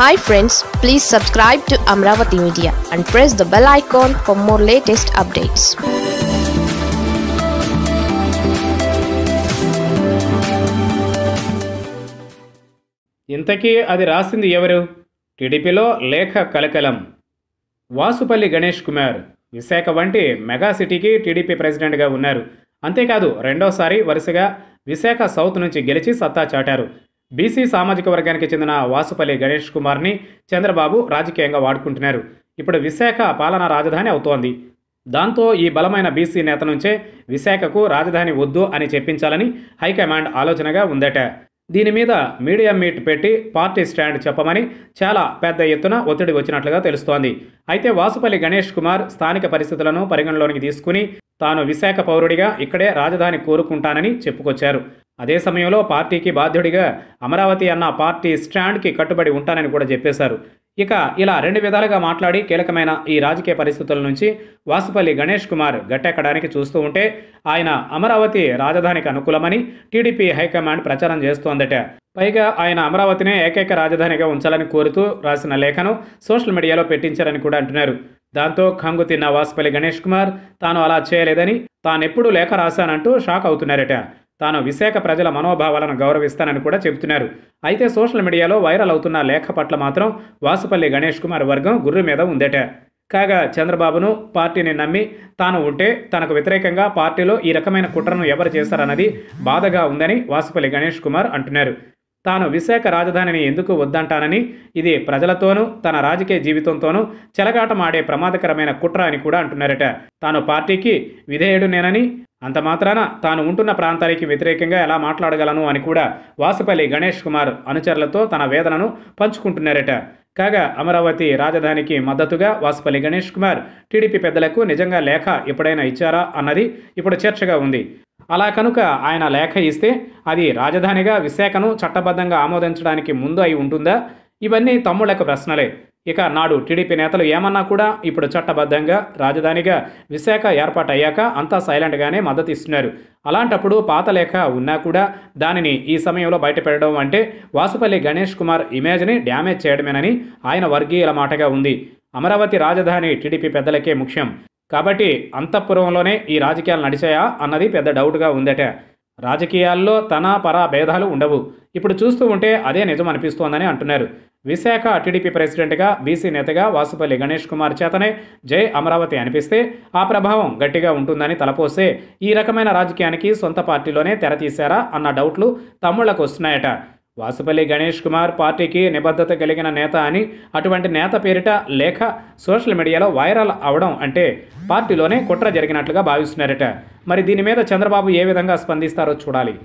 hi friends please subscribe to Amaravati media and press the bell icon for more latest updates ఇంతకీ అది రాసింది ఎవరు టీడీపీలో లేఖ కలకలం వాసుపల్లి గణేష్ కుమార్ విశాఖ వంటి మెగా సిటీకి టీడీపీ ప్రెసిడెంట్గా ఉన్నారు అంతేకాదు రెండోసారి వరుసగా విశాఖ సౌత్ నుంచి గెలిచి సత్తా చాటారు బీసీ సామాజిక వర్గానికి చెందిన వాసుపల్లి గణేష్ కుమార్ని చంద్రబాబు రాజకీయంగా వాడుకుంటున్నారు ఇప్పుడు విశాఖ పాలనా రాజధాని అవుతోంది దాంతో ఈ బలమైన బీసీ నేత నుంచే విశాఖకు రాజధాని వద్దు అని చెప్పించాలని హైకమాండ్ ఆలోచనగా ఉందట దీని మీద మీడియా మీట్ పెట్టి పార్టీ స్టాండ్ చెప్పమని చాలా పెద్ద ఎత్తున ఒత్తిడి వచ్చినట్లుగా తెలుస్తోంది అయితే వాసుపల్లి గణేష్ కుమార్ స్థానిక పరిస్థితులను పరిగణలోనికి తీసుకుని తాను విశాఖ పౌరుడిగా ఇక్కడే రాజధాని కోరుకుంటానని చెప్పుకొచ్చారు అదే సమయంలో పార్టీకి బాధ్యుడిగా అమరావతి అన్న పార్టీ స్టాండ్కి కట్టుబడి ఉంటానని కూడా చెప్పేశారు ఇక ఇలా రెండు విధాలుగా మాట్లాడి కీలకమైన ఈ రాజకీయ పరిస్థితుల నుంచి వాసుపల్లి గణేష్ కుమార్ గట్టెక్కడానికి చూస్తూ ఉంటే ఆయన అమరావతి రాజధానికి అనుకూలమని టీడీపీ హైకమాండ్ ప్రచారం చేస్తోందట పైగా ఆయన అమరావతినే ఏకైక రాజధానిగా ఉంచాలని కోరుతూ రాసిన లేఖను సోషల్ మీడియాలో పెట్టించారని కూడా అంటున్నారు దాంతో ఖంగు తిన్న వాసుపల్లి గణేష్ కుమార్ తాను అలా చేయలేదని తానెప్పుడు లేఖ రాశానంటూ షాక్ అవుతున్నారట తాను విశాఖ ప్రజల మనోభావాలను గౌరవిస్తానని కూడా చెబుతున్నారు అయితే సోషల్ మీడియాలో వైరల్ అవుతున్న లేఖ పట్ల మాత్రం వాసుపల్లి గణేష్ కుమార్ వర్గం గుర్రు మీద ఉందట కాగా చంద్రబాబును పార్టీని నమ్మి తాను ఉంటే తనకు వ్యతిరేకంగా పార్టీలో ఈ రకమైన కుట్రను ఎవరు చేశారన్నది బాధగా ఉందని వాసుపల్లి గణేష్ కుమార్ అంటున్నారు తాను విశాఖ రాజధానిని ఎందుకు వద్దంటానని ఇది ప్రజలతోనూ తన రాజకీయ జీవితంతోనూ చెలగాటమాడే ప్రమాదకరమైన కుట్ర అని కూడా అంటున్నారట తాను పార్టీకి విధేయుడు నేనని అంత మాత్రాన తాను ఉంటున్న ప్రాంతానికి వ్యతిరేకంగా ఎలా మాట్లాడగలను అని కూడా వాసుపల్లి గణేష్ కుమార్ అనుచరులతో తన వేదనను పంచుకుంటున్నారట కాగా అమరావతి రాజధానికి మద్దతుగా వాసుపల్లి గణేష్ కుమార్ టీడీపీ పెద్దలకు నిజంగా లేఖ ఎప్పుడైనా ఇచ్చారా అన్నది ఇప్పుడు చర్చగా ఉంది అలా కనుక ఆయన లేఖ ఇస్తే అది రాజధానిగా విశాఖను చట్టబద్ధంగా ఆమోదించడానికి ముందు అయి ఉంటుందా ఇవన్నీ తమ్ముళ్లకు ప్రశ్నలే ఇక నాడు టీడీపీ నేతలు ఏమన్నా కూడా ఇప్పుడు చట్టబద్ధంగా రాజధానిగా విశాఖ ఏర్పాటయ్యాక అంతా సైలెంట్గానే మద్దతు ఇస్తున్నారు అలాంటప్పుడు పాత లేఖ ఉన్నా కూడా దానిని ఈ సమయంలో బయటపెట్టడం అంటే వాసుపల్లి గణేష్ కుమార్ ఇమేజ్ని డ్యామేజ్ చేయడమేనని ఆయన వర్గీయుల మాటగా ఉంది అమరావతి రాజధాని టీడీపీ పెద్దలకే ముఖ్యం కాబట్టి అంతఃపురంలోనే ఈ రాజకీయాలు నడిచాయా అన్నది పెద్ద డౌట్గా ఉందట రాజకీయాల్లో తన పరా భేదాలు ఉండవు ఇప్పుడు చూస్తూ ఉంటే అదే నిజం అనిపిస్తోందని అంటున్నారు విశాఖ టీడీపీ ప్రెసిడెంట్గా బీసీ నేతగా వాసుపల్లి గణేష్ కుమార్ చేతనే జై అమరావతి అనిపిస్తే ఆ ప్రభావం గట్టిగా ఉంటుందని తలపోసే ఈ రకమైన రాజకీయానికి సొంత పార్టీలోనే తెరతీశారా అన్న డౌట్లు తమ్ముళ్లకు వస్తున్నాయట వాసుపల్లి గణేష్ కుమార్ పార్టీకి నిబద్ధత కలిగిన నేత అని అటువంటి నేత పేరిట లేఖ సోషల్ మీడియాలో వైరల్ అవడం అంటే పార్టీలోనే కుట్ర జరిగినట్లుగా భావిస్తున్నారట మరి దీని మీద చంద్రబాబు ఏ విధంగా స్పందిస్తారో చూడాలి